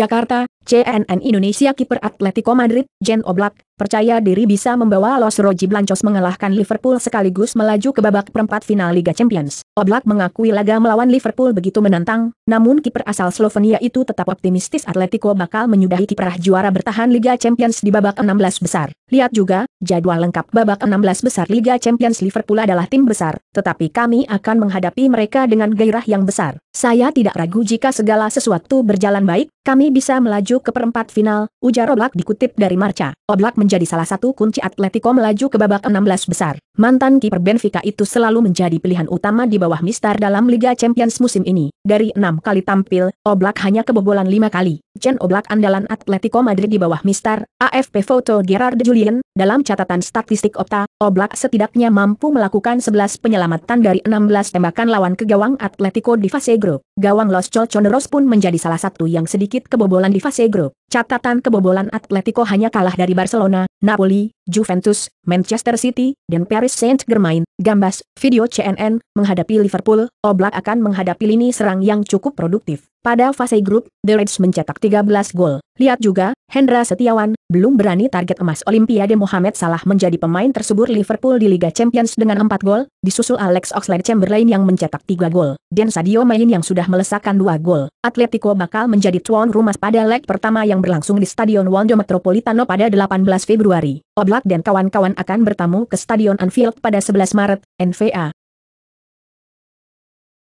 Jakarta, CNN Indonesia kiper Atletico Madrid, Jen Oblak, percaya diri bisa membawa Los Roji Blancos mengalahkan Liverpool sekaligus melaju ke babak perempat final Liga Champions. Oblak mengakui laga melawan Liverpool begitu menantang, namun kiper asal Slovenia itu tetap optimistis Atletico bakal menyudahi kiprah juara bertahan Liga Champions di babak 16 besar. Lihat juga, jadwal lengkap babak 16 besar Liga Champions Liverpool adalah tim besar, tetapi kami akan menghadapi mereka dengan gairah yang besar. Saya tidak ragu jika segala sesuatu berjalan baik, kami bisa melaju ke perempat final, ujar Oblak dikutip dari Marca. Oblak menjadi salah satu kunci Atletico melaju ke babak 16 besar. Mantan kiper Benfica itu selalu menjadi pilihan utama di bawah mister dalam Liga Champions musim ini. Dari enam kali tampil, Oblak hanya kebobolan lima kali. Chen Oblak andalan Atletico Madrid di bawah mister. AFP Foto Gerard Julian, dalam catatan statistik Opta, Oblak setidaknya mampu melakukan 11 penyelamatan dari 16 tembakan lawan ke gawang Atletico di fase grup. Gawang Los Colchoneros pun menjadi salah satu yang sedikit kebobolan di fase grup. Catatan kebobolan Atletico hanya kalah dari Barcelona, Napoli, Juventus, Manchester City, dan Paris Saint-Germain. Gambas, video CNN, menghadapi Liverpool, Oblak akan menghadapi lini serang yang cukup produktif. Pada fase grup, The Reds mencetak 13 gol. Lihat juga, Hendra Setiawan, belum berani target emas Olimpiade Mohamed Salah menjadi pemain tersubur Liverpool di Liga Champions dengan 4 gol, disusul Alex Oxlade-Chamberlain yang mencetak 3 gol, dan Sadio Mane yang sudah melesakkan 2 gol. Atletico bakal menjadi tuan rumah pada leg pertama yang berlangsung di Stadion Wanda Metropolitano pada 18 Februari. Oblak dan kawan-kawan akan bertamu ke Stadion Anfield pada 11 Maret, NVA.